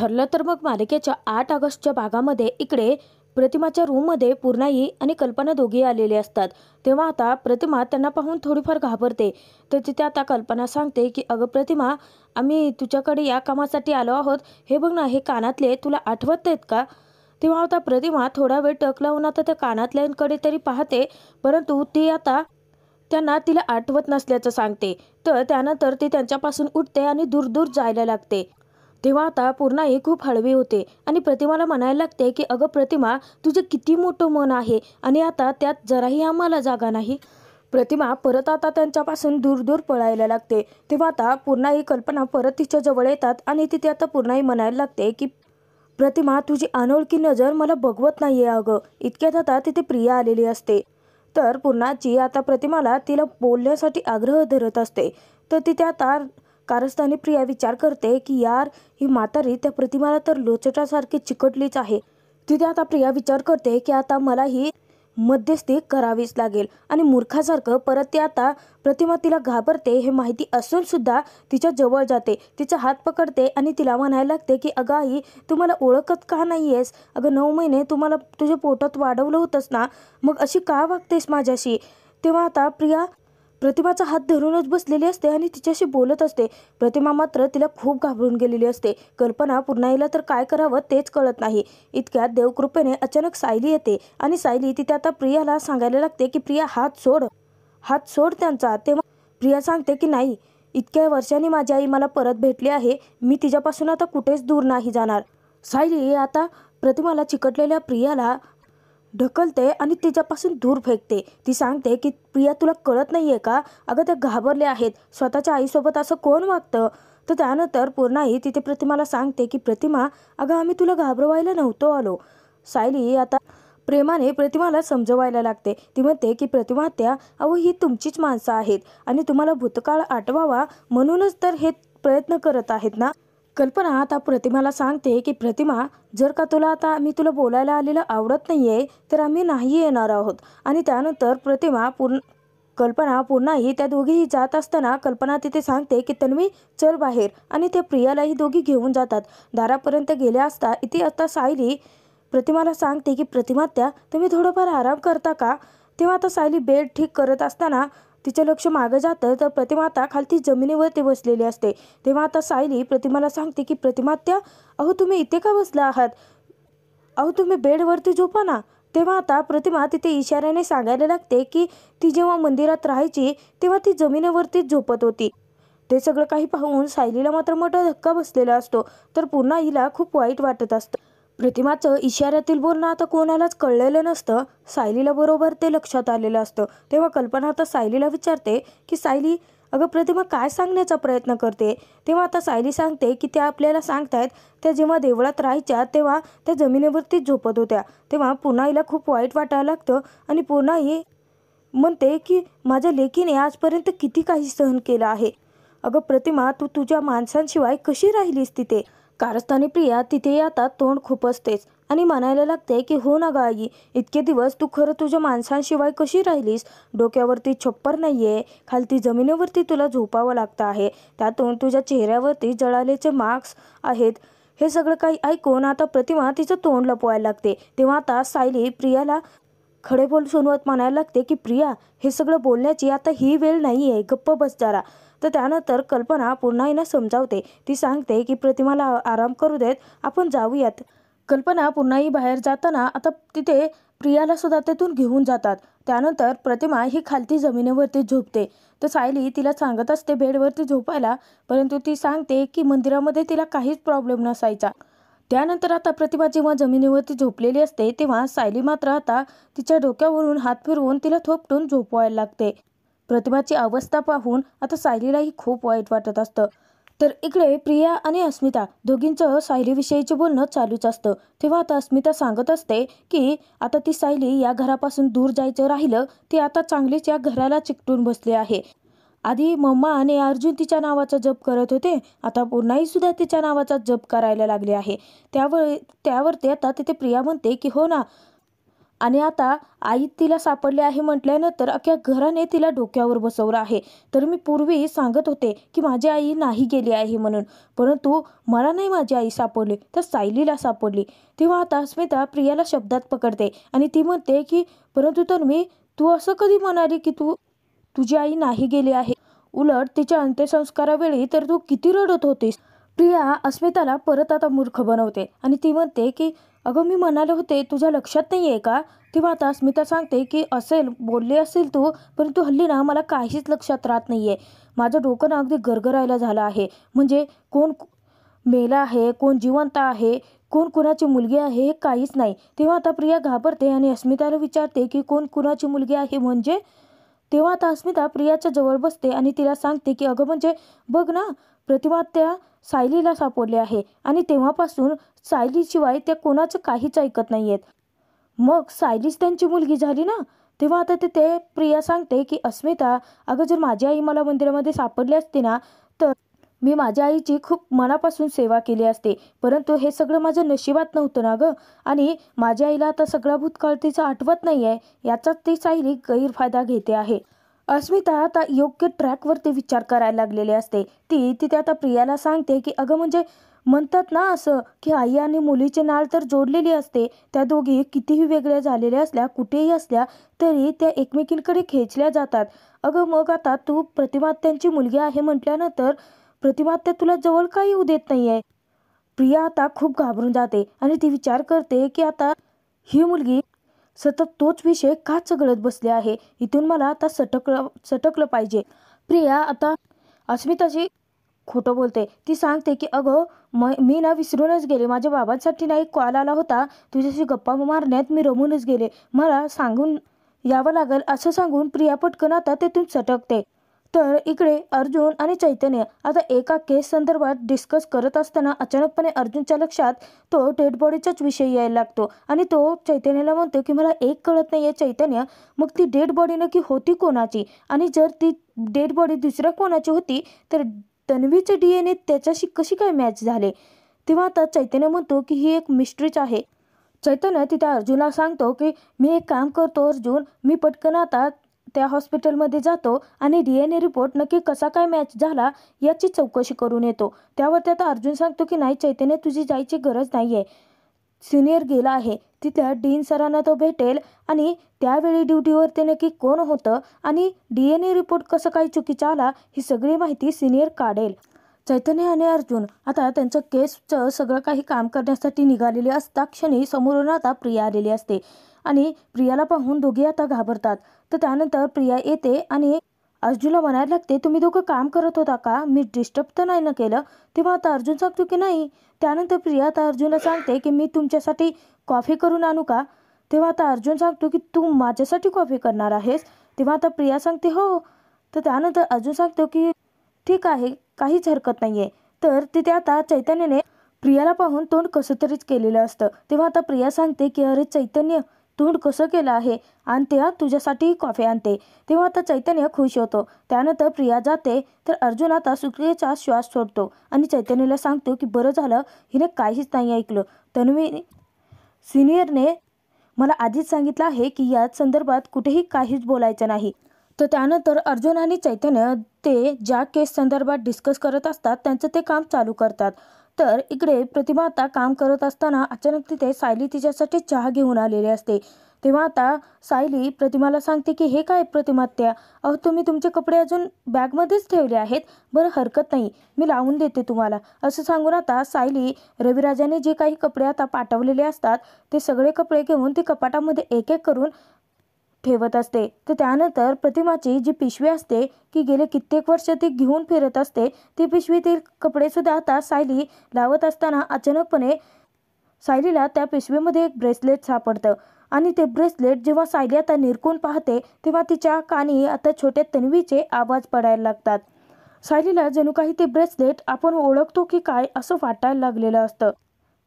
ठरलं तर मग मालिकेच्या आठ ऑगस्टच्या भागामध्ये इकडे प्रतिमाच्या रूममध्ये पूर्णाई आणि कल्पना दोघी आलेले असतात तेव्हा आता प्रतिमा त्यांना पाहून थोडीफार घाबरते तर तिथे आता कल्पना सांगते की अगं प्रतिमा आम्ही तुझ्याकडे या कामासाठी आलो आहोत हे बघ ना हे कानातले तुला आठवत आहेत का तेव्हा आता प्रतिमा थोडा वेळ टक लावून आता त्या कानातल्यांकडे तरी पाहते परंतु ती आता त्यांना तिला आठवत नसल्याचं सांगते तर त्यानंतर ती त्यांच्यापासून उठते आणि दूर दूर जायला लागते तेव्हा आता पूर्णाई खूप हळवी होते आणि प्रतिमाला म्हणायला लागते की अगं प्रतिमा तुझं किती मोठं मन आहे आणि आता त्यात जराही आम्हाला जागा नाही प्रतिमा परत आता त्यांच्यापासून दूर दूर पळायला लागते तेव्हा आता पूर्णा ही कल्पना परत तिच्या जवळ येतात आणि तिथे आता पूर्णाई म्हणायला लागते की प्रतिमा तुझी अनोळखी नजर मला बघवत नाहीये अगं इतक्यात आता तिथे प्रिया आलेली असते तर पूर्णाची आता प्रतिमाला तिला बोलण्यासाठी आग्रह धरत असते तर तिथे आता कारस्थानी प्रिया विचार करते की यार ही म्हातारी त्या प्रतिमाला तर लोचटासारखी चिकटलीच आहे तिथे आता प्रिया विचार करते की आता मला ही मध्यस्थी करावीच लागेल आणि मूर्खासारखं परत ती आता प्रतिमा तिला घाबरते हे माहिती असून सुद्धा तिच्या जवळ जाते तिचा हात पकडते आणि तिला म्हणायला लागते की अगं आई तू मला ओळखत का नाही आहेस अगं नऊ महिने तुम्हाला तुझ्या पोटात वाढवलं होतंस ना मग अशी का वागतेस माझ्याशी तेव्हा आता प्रिया प्रतिमाचा हात धरूनच बसलेली असते आणि तिच्याशी बोलत असते प्रतिमा मात्र तिला खूप घाबरून गेलेली असते कल्पना पुन्हा येईल तर काय करावं तेच कळत नाही इतक्यात देवकृपेने अचानक सायली येते आणि सायली तिथे आता प्रियाला सांगायला लागते की प्रिया हात सोड हात सोड त्यांचा तेव्हा प्रिया सांगते की नाही इतक्या वर्षांनी माझी आई मला परत भेटली आहे मी तिच्यापासून आता कुठेच दूर नाही जाणार सायली आता प्रतिमाला चिकटलेल्या प्रियाला ढकलते आणि तिच्यापासून दूर फेकते ती सांगते की प्रिया तुला कळत नाही आहे का अगं त्या घाबरले आहेत स्वतःच्या आईसोबत असं कोण वागतं तर त्यानंतर पूर्णाही तिथे प्रतिमाला सांगते की प्रतिमा अगं आम्ही तुला घाबरवायला नव्हतो आलो सायली आता प्रेमाने प्रतिमाला समजवायला लागते ती म्हणते की प्रतिमा त्या अहो ही तुमचीच माणसं आहेत आणि तुम्हाला भूतकाळ आठवावा म्हणूनच तर हे प्रयत्न करत आहेत ना कल्पना आता प्रतिमाला सांगते की प्रतिमा जर का तुला आता मी तुला बोलायला आलेलं आवडत नाही आहे तर आम्ही नाही येणार आहोत आणि त्यानंतर प्रतिमा पूर्ण कल्पना पुन्हाही त्या दोघीही जात असताना कल्पना तिथे सांगते की तन्वी चल बाहेर आणि त्या प्रियालाही दोघी घेऊन जातात दारापर्यंत गेल्या असता इथे आता सायली प्रतिमाला सांगते की प्रतिमा त्या तुम्ही थोडंफार आराम करता का तेव्हा आता सायली बेड ठीक करत असताना तिचे लक्ष मागं जातं तर प्रतिमा आता खालती जमिनीवरती बसलेली असते तेव्हा आता सायली प्रतिमाला सांगते की प्रतिमात्या अहो तुम्ही इथे का बसला आहात अहो तुम्ही बेडवरती झोपा ना तेव्हा आता प्रतिमा तिथे इशाऱ्याने सांगायला लागते की ती जेव्हा मंदिरात राहायची तेव्हा ती जमिनीवरतीच झोपत होती ते सगळं काही पाहून सायलीला मात्र मोठा धक्का बसलेला असतो तर पुन्हा हिला खूप वाईट वाटत असतं प्रतिमाचं इशाऱ्यातील बोलणं आता कोणालाच कळलेलं नसतं सायलीला बरोबर ते लक्षात आलेलं असतं तेव्हा कल्पना आता सायलीला विचारते की सायली अगं प्रतिमा काय सांगण्याचा प्रयत्न करते तेव्हा आता सायली सांगते की त्या आपल्याला सांगतायत त्या जेव्हा देवळात राहायच्या तेव्हा त्या जमिनीवरतीच झोपत होत्या तेव्हा हिला खूप वाईट वाटायला लागतं आणि ही म्हणते की माझ्या लेकीने आजपर्यंत किती काही सहन केलं आहे अगं प्रतिमा तू तु तुझ्या माणसांशिवाय कशी राहिलीस तिथे कारस्थानी प्रिया तिथे आता तोंड खुपसतेच आणि म्हणायला लागते की हो ना गाई इतके दिवस तू खरं तुझ्या माणसांशिवाय कशी राहिलीस डोक्यावरती छप्पर नाही आहे खालती जमिनीवरती तुला झोपावं लागतं आहे त्यातून तुझ्या चेहऱ्यावरती जळालेचे मार्क्स आहेत हे सगळं काही ऐकून आता प्रतिमा तिचं तोंड लपवायला लागते तेव्हा आता सायली प्रियाला खडे बोल सोनवत म्हणायला लागते की प्रिया हे सगळं बोलण्याची आता ही वेळ नाही आहे गप्प बस जरा तर त्यानंतर कल्पना पुन्हा समजावते ती सांगते की प्रतिमाला आराम करू देत आपण जाऊयात कल्पना पुन्हाही बाहेर जाताना आता तिथे प्रियाला सुद्धा त्यातून घेऊन जातात त्यानंतर प्रतिमा ही खालती जमिनीवरती झोपते तर सायली तिला सांगत असते बेडवरती झोपायला परंतु ती सांगते की मंदिरामध्ये तिला काहीच प्रॉब्लेम नसायचा त्यानंतर आता प्रतिभा जेव्हा जमिनीवरती झोपलेली असते तेव्हा सायली मात्र आता तिच्या डोक्यावरून हात फिरवून तिला थोपटून झोपवायला लागते प्रतिभाची अवस्था पाहून आता सायलीलाही खूप वाईट वाटत असतं तर इकडे प्रिया आणि अस्मिता दोघींचं सायलीविषयीचं बोलणं चालूच असतं तेव्हा आता अस्मिता सांगत असते की आता ती सायली या घरापासून दूर जायचं राहिलं ती आता चांगलीच या घराला चिकटून बसली आहे आधी मम्मा आणि अर्जुन तिच्या नावाचा जप करत होते आता पुन्हाही सुद्धा तिच्या नावाचा जप करायला लागले आहे त्यावर त्यावर ते आता तिथे प्रिया म्हणते की हो ना आणि आता आई तिला सापडली आहे म्हटल्यानंतर अख्ख्या घराने तिला डोक्यावर बसवलं आहे तर मी पूर्वी सांगत होते की माझी आई नाही गेली आहे म्हणून परंतु मला नाही माझी आई सापडली तर सायलीला सापडली तेव्हा आता स्मिता प्रियाला शब्दात पकडते आणि ती म्हणते की परंतु तर मी तू असं कधी म्हणाली की तू तुझी आई नाही गेली आहे उलट तिच्या अंत्यसंस्कारावेळी तर तू किती रडत होतीस प्रिया अस्मिताला परत आता मूर्ख बनवते आणि ती म्हणते की अगं मी म्हणाले होते तुझ्या लक्षात नाही आहे का तेव्हा आता अस्मिता सांगते की असेल बोलले असेल तू परंतु हल्ली ना मला काहीच लक्षात राहत नाही आहे माझं डोकं ना अगदी गरगरायला झालं आहे म्हणजे कोण मेला आहे कोण जिवंत आहे कोण कुणाची मुलगी आहे हे काहीच नाही तेव्हा आता प्रिया घाबरते आणि अस्मिताला विचारते की कोण कुणाची मुलगी आहे म्हणजे तेव्हा आता अस्मिता प्रियाच्या जवळ बसते आणि तिला सांगते की अगं म्हणजे बघ ना प्रतिमा त्या सायलीला सापडले आहे आणि तेव्हापासून सायलीशिवाय त्या कोणाचं काहीच ऐकत नाहीयेत मग सायलीच त्यांची मुलगी झाली ना तेव्हा आता ते, ते प्रिया सांगते की अस्मिता अगं जर माझी आई मला मंदिरामध्ये सापडली असते ना मी माझ्या आईची खूप मनापासून सेवा केली असते परंतु हे सगळं माझं नशिबात नव्हतं ना गं आणि माझ्या आईला आता सगळा भूतकाळ तिचा आठवत नाही आहे याचाच ती साईली गैरफायदा घेते आहे अस्मिता आता योग्य ट्रॅकवरती विचार करायला लागलेली असते ती तिथे आता प्रियाला सांगते की अगं म्हणजे म्हणतात ना असं की आई आणि मुलीचे नाळ तर जोडलेली असते त्या दोघी कितीही वेगळ्या झालेल्या असल्या कुठेही असल्या तरी त्या एकमेकींकडे खेचल्या जातात अगं मग आता तू प्रतिमा त्यांची मुलगी आहे म्हटल्यानंतर प्रतिभा त्या तुला जवळ का येऊ देत नाहीये प्रिया आता खूप घाबरून जाते आणि ती विचार करते की आता ही मुलगी सतत तोच विषय का चगळत बसले आहे इथून मला आता सटकलं सटकलं पाहिजे प्रिया आता अस्मिताशी खोटं बोलते ती सांगते की अगो म मी ना विसरूनच गेले माझ्या बाबांसाठी ना एक कॉल आला होता तुझ्याशी गप्पा मारण्यात मी रमूनच गेले मला सांगून यावं लागेल असं सांगून प्रिया पटकन आता तेथून सटकते तर इकडे अर्जुन आणि चैतन्य आता एका केस संदर्भात डिस्कस करत असताना अचानकपणे अर्जुनच्या लक्षात तो डेड बॉडीचाच विषय यायला लागतो आणि तो चैतन्याला म्हणतो की मला एक कळत नाही आहे चैतन्य मग ती डेड बॉडी नक्की होती कोणाची आणि जर ती डेड बॉडी दुसऱ्या कोणाची होती तर तन्वीचे डी एन ए त्याच्याशी कशी काय मॅच झाले तेव्हा आता चैतन्य म्हणतो की ही एक मिस्ट्रीच आहे चैतन्य तिथे अर्जुनला सांगतो की मी एक काम करतो अर्जुन मी पटकन आता त्या हॉस्पिटलमध्ये जातो आणि डी एन ए रिपोर्ट नक्की कसा काय मॅच झाला याची चौकशी करून येतो त्यावर आता अर्जुन सांगतो की नाही चैतन्य तुझी जायची गरज नाही आहे सिनियर गेला आहे तिथल्या डीन सरांना तो भेटेल आणि त्यावेळी ड्युटीवर ते नक्की कोण होतं आणि डी एन ए रिपोर्ट कसं काय चुकीचा आला ही सगळी माहिती सिनियर काढेल चैतन्य आणि अर्जुन आता त्यांचं केसचं सगळं काही काम करण्यासाठी निघालेले असता क्षणी समोरून आता प्रिया आलेली असते आणि प्रियाला पाहून दोघे आता घाबरतात तर त्यानंतर प्रिया येते आणि अर्जुनला म्हणायला लागते तुम्ही दोघं काम करत होता का मी डिस्टर्ब तर नाही ना केलं तेव्हा आता अर्जुन सांगतो की नाही त्यानंतर प्रिया आता अर्जुनला सांगते की मी तुमच्यासाठी कॉफी करून आणू का तेव्हा आता अर्जुन सांगतो की तू माझ्यासाठी कॉफी करणार आहेस तेव्हा आता प्रिया सांगते हो तर त्यानंतर अर्जुन सांगतो की ठीक आहे काहीच हरकत नाही आहे तर तिथे आता चैतन्यने प्रियाला पाहून तोंड कसं तरीच केलेलं असतं तेव्हा आता प्रिया सांगते की अरे चैतन्य तोंड कसं केलं आहे आणि त्या तुझ्यासाठी कॉफी आणते तेव्हा आता चैतन्य खुश होतो त्यानंतर प्रिया जाते तर अर्जुन आता सुक्रियेचा श्वास सोडतो आणि चैतन्यला सांगतो की बरं झालं हिने काहीच नाही ऐकलं तन्वी सिनियरने मला आधीच सांगितलं आहे की या संदर्भात कुठेही काहीच बोलायचं नाही तर त्यानंतर अर्जुन आणि चैतन्य ते ज्या केस संदर्भात डिस्कस करत असतात त्यांचं ते काम चालू करतात तर इकडे प्रतिभा आता काम करत असताना अचानक तिथे सायली तिच्यासाठी चहा घेऊन आलेली असते तेव्हा आता सायली प्रतिमाला सांगते की हे काय प्रतिमात्या अहो तुम्ही तुमचे कपडे अजून बॅगमध्येच ठेवले आहेत बरं हरकत नाही मी लावून देते तुम्हाला असं सांगून आता सायली रविराजाने जे काही कपडे आता पाठवलेले असतात ते सगळे कपडे घेऊन ती कपाटामध्ये एक एक करून ठेवत असते तर त्यानंतर प्रतिमाची जी पिशवी असते की गेले कित्येक वर्ष ती घेऊन फिरत असते ती पिशवीतील कपडेसुद्धा आता सायली लावत असताना अचानकपणे सायलीला त्या पिशवीमध्ये एक ब्रेसलेट सापडतं आणि ते ब्रेसलेट जेव्हा सायली आता निरकून पाहते तेव्हा तिच्या कानी आता छोट्या तन्वीचे आवाज पडायला लागतात सायलीला जणू काही ते ब्रेसलेट आपण ओळखतो की काय असं वाटायला लागलेलं असतं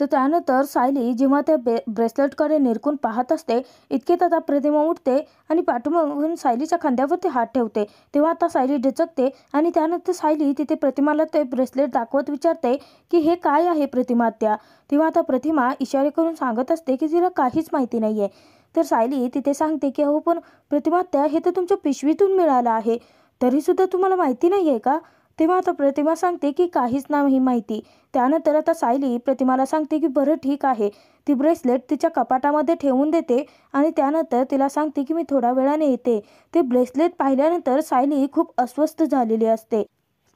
तर त्यानंतर सायली जेव्हा त्या बे ब्रेसलेटकडे निरकून पाहत असते इतके आता प्रतिमा उठते आणि पाठीमागून सायलीच्या खांद्यावरती हात ठेवते तेव्हा आता सायली डचकते आणि त्यानंतर सायली तिथे प्रतिमाला ते ब्रेसलेट दाखवत विचारते की हे काय आहे प्रतिमा त्या तेव्हा आता प्रतिमा इशारे करून सांगत असते की तिला काहीच माहिती नाही तर सायली तिथे सांगते की अहो पण प्रतिमा त्या हे तर तुमच्या पिशवीतून मिळालं आहे तरीसुद्धा तुम्हाला माहिती नाही आहे का तेव्हा आता प्रतिमा सांगते की काहीच नाही माहिती त्यानंतर आता सायली प्रतिमाला सांगते की बरं ठीक आहे ती ब्रेसलेट तिच्या कपाटामध्ये ठेवून देते आणि त्यानंतर तिला सांगते की मी थोड्या वेळाने येते ते ब्रेसलेट पाहिल्यानंतर सायली खूप अस्वस्थ झालेली असते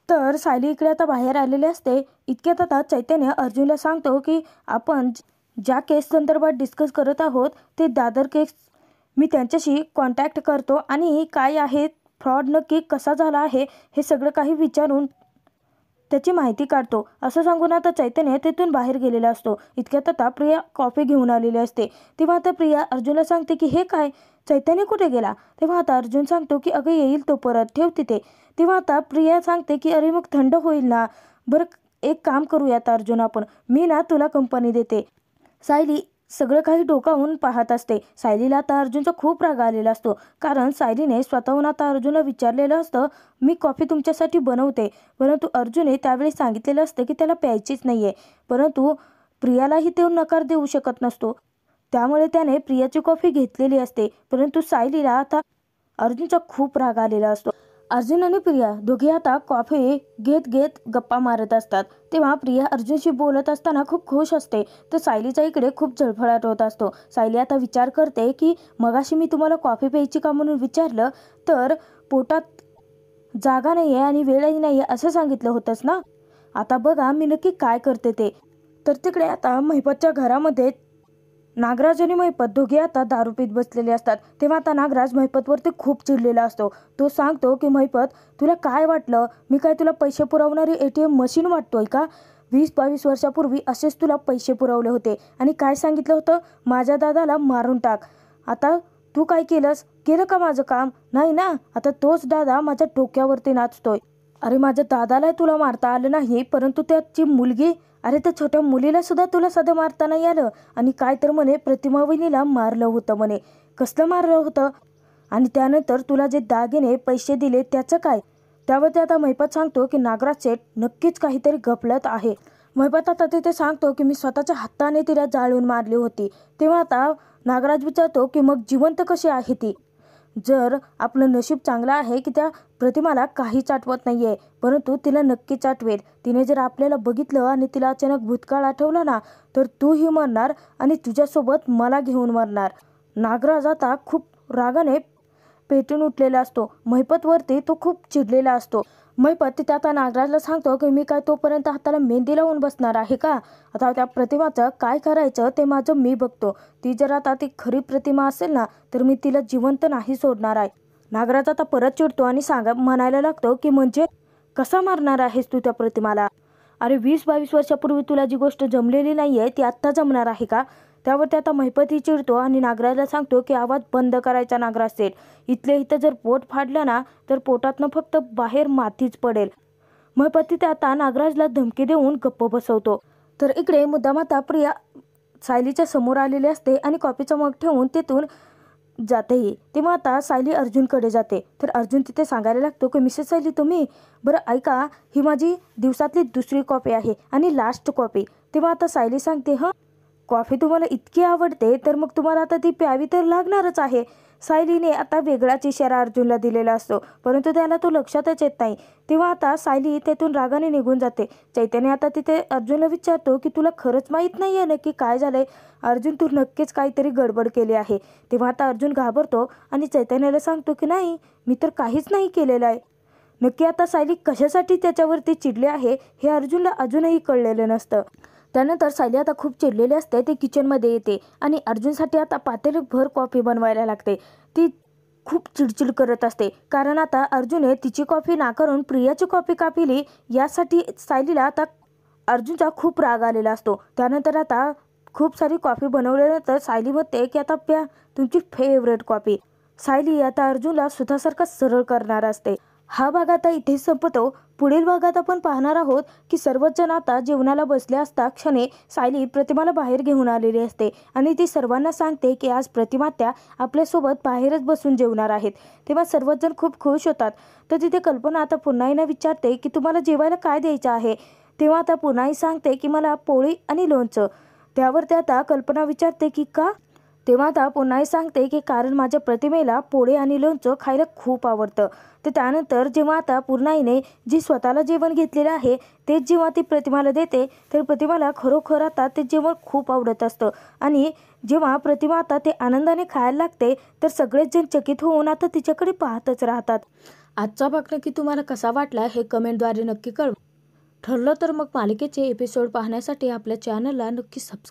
तर सायली इकडे आता बाहेर आलेली असते इतक्यात आता चैतन्य अर्जुनला सांगतो की आपण ज्या केस संदर्भात डिस्कस करत आहोत ते दादर केस मी त्यांच्याशी कॉन्टॅक्ट करतो आणि काय आहेत फ्रॉड नक्की कसा झाला आहे हे सगळं काही विचारून त्याची माहिती काढतो असं सांगून आता चैतन्य तिथून बाहेर गेलेला असतो इतक्यात आता प्रिया कॉफी घेऊन आलेली असते तेव्हा आता प्रिया अर्जुनला सांगते की हे काय चैतन्य कुठे गेला तेव्हा आता अर्जुन सांगतो की अगं येईल तो परत ठेव तिथे तेव्हा आता प्रिया सांगते की अरे मग थंड होईल ना बरं एक काम करूयात अर्जुन आपण मी ना तुला कंपनी देते सायली सगळं काही डोकावून पाहत असते सायलीला आता अर्जुनचा खूप राग आलेला असतो कारण सायलीने स्वतःहून आता अर्जुनला विचारलेलं असतं मी कॉफी तुमच्यासाठी बनवते परंतु अर्जुनने त्यावेळी सांगितलेलं असतं की त्याला प्यायचीच नाही आहे परंतु प्रियालाही तो नकार देऊ शकत नसतो त्यामुळे त्याने प्रियाची कॉफी घेतलेली असते परंतु सायलीला आता अर्जुनचा खूप राग आलेला असतो अर्जुन आणि प्रिया दोघे आता कॉफी घेत घेत गप्पा मारत असतात तेव्हा प्रिया अर्जुनशी बोलत असताना खूप खुश असते तर सायलीचा इकडे खूप झळफळाट होत असतो सायली आता विचार करते की मगाशी मी तुम्हाला कॉफी प्यायची का म्हणून विचारलं तर पोटात जागा नाही आहे आणि वेळही नाही आहे असं सांगितलं होतंच ना आता बघा मी नक्की काय करते ते तर तिकडे आता महिपतच्या घरामध्ये नागराज आणि मैपत दोघे आता दारू पीत बसलेले असतात तेव्हा आता नागराज महिपतवरती खूप चिडलेला असतो तो सांगतो की महिपत तुला काय वाटलं मी काय तुला पैसे पुरवणारी ए टी एम मशीन वाटतोय का वीस बावीस वर्षापूर्वी असेच तुला पैसे पुरवले होते आणि काय सांगितलं होतं माझ्या दादाला मारून टाक आता तू काय केलंस केलं का माझं काम नाही ना आता तोच दादा माझ्या डोक्यावरती नाचतोय अरे माझ्या दादाला तुला मारता आलं नाही परंतु त्याची मुलगी अरे त्या छोट्या मुलीला सुद्धा तुला सध्या मारता नाही आलं आणि काय तर म्हणे प्रतिमा वहिनीला मारलं होतं म्हणे कसलं मारलं होतं आणि त्यानंतर तुला जे दागिने पैसे दिले त्याचं काय ते आता मैपात सांगतो की नागराज सेठ नक्कीच काहीतरी गपलत आहे महिपात आता तिथे सांगतो की मी स्वतःच्या हाताने तिला जाळून मारली होती तेव्हा आता नागराज विचारतो की मग जिवंत कशी आहे ती जर आपलं नशीब चांगलं आहे की त्या प्रतिमाला काहीच आठवत नाहीये परंतु तिला नक्की आठवेल तिने जर आपल्याला बघितलं आणि तिला अचानक भूतकाळ आठवला ना तर तू ही मरणार आणि तुझ्यासोबत मला घेऊन मरणार नागराज आता खूप रागाने पेटून उठलेला असतो महिपतवरती तो खूप चिडलेला असतो महिपत तिथे आता नागराजला सांगतो की मी काय तोपर्यंत हाताला मेहंदी लावून बसणार आहे का आता त्या प्रतिमाचं काय करायचं ते माझं मी बघतो ती जर आता ती खरी प्रतिमा असेल ना तर मी तिला जिवंत नाही सोडणार आहे नागराज आता परत चिडतो आणि सांगा म्हणायला लागतो की म्हणजे कसा मारणार आहेस तू त्या प्रतिमाला अरे वीस बावीस वर्षापूर्वी तुला जी गोष्ट जमलेली नाही आहे ती आत्ता जमणार आहे का ते आता महिपती चिडतो आणि नागराजला सांगतो की आवाज बंद करायचा नागराज सेठ इथले इथं जर पोट फाडलं ना तर पोटातनं फक्त बाहेर मातीच पडेल महिपती ते आता नागराजला धमकी देऊन गप्प बसवतो तर इकडे मुद्दाम आता प्रिया सायलीच्या समोर आलेली असते आणि कॉपीचा मग ठेवून तिथून ही तेव्हा आता सायली अर्जुनकडे जाते तर अर्जुन तिथे सांगायला लागतो की मिसेस सायली तुम्ही बरं ऐका ही माझी दिवसातली दुसरी कॉपी आहे आणि लास्ट कॉपी तेव्हा आता सायली सांगते हं कॉफी तुम्हाला इतकी आवडते तर मग तुम्हाला आता ती प्यावी तर लागणारच आहे सायलीने आता वेगळाच इशारा अर्जुनला दिलेला असतो परंतु त्याला तो लक्षातच येत नाही तेव्हा आता सायली तेथून रागाने निघून जाते चैतन्य आता तिथे अर्जुनला विचारतो की तुला खरंच माहीत नाही आहे नक्की काय झालंय अर्जुन तू नक्कीच काहीतरी गडबड केली आहे तेव्हा आता अर्जुन घाबरतो आणि चैतन्याला सांगतो की नाही मी तर काहीच नाही केलेलं आहे नक्की आता सायली कशासाठी त्याच्यावरती चिडले आहे हे अर्जुनला अजूनही कळलेलं नसतं त्यानंतर सायली आता खूप चिडलेली असते ते किचनमध्ये येते आणि अर्जुनसाठी आता भर कॉफी बनवायला लागते ती खूप चिडचिड करत असते कारण आता अर्जुनने तिची कॉफी नाकारून प्रियाची कॉफी का यासाठी सायलीला आता अर्जुनचा खूप राग आलेला असतो त्यानंतर आता खूप सारी कॉफी बनवल्यानंतर सायली म्हणते की आता प्या तुमची फेवरेट कॉफी सायली आता अर्जुनला स्वतःसारखा सरळ करणार असते हा भाग आता इथे संपतो पुढील भागात आपण पाहणार आहोत की सर्वच जण आता जेवणाला बसले असता क्षणे सायली प्रतिमाला बाहेर घेऊन आलेली असते आणि ती सर्वांना सांगते की आज प्रतिमा त्या आपल्यासोबत बाहेरच बसून जेवणार आहेत तेव्हा सर्वच जण खूप खुश होतात तर तिथे कल्पना आता पुन्हा एकदा विचारते की तुम्हाला जेवायला काय द्यायचं आहे तेव्हा आता पुन्हाही सांगते की मला पोळी आणि लोणचं त्यावर ते आता कल्पना विचारते की का तेव्हा आता पुन्हाही सांगते की कारण माझ्या प्रतिमेला पोळे आणि लोणचं खायला खूप आवडतं तर त्यानंतर जेव्हा आता पूर्णाईने जी स्वतःला जेवण घेतलेलं आहे तेच जेव्हा ती प्रतिमाला देते तर प्रतिमाला खरोखर आता ते जेवण खूप आवडत असतं आणि जेव्हा प्रतिमा आता ते आनंदाने खायला लागते तर सगळेच जण चकित होऊन आता तिच्याकडे पाहतच राहतात आजचा भाग नक्की तुम्हाला कसा वाटला हे कमेंटद्वारे नक्की कळवा ठरलं तर मग मालिकेचे एपिसोड पाहण्यासाठी आपल्या चॅनलला नक्की सबस्क्राईब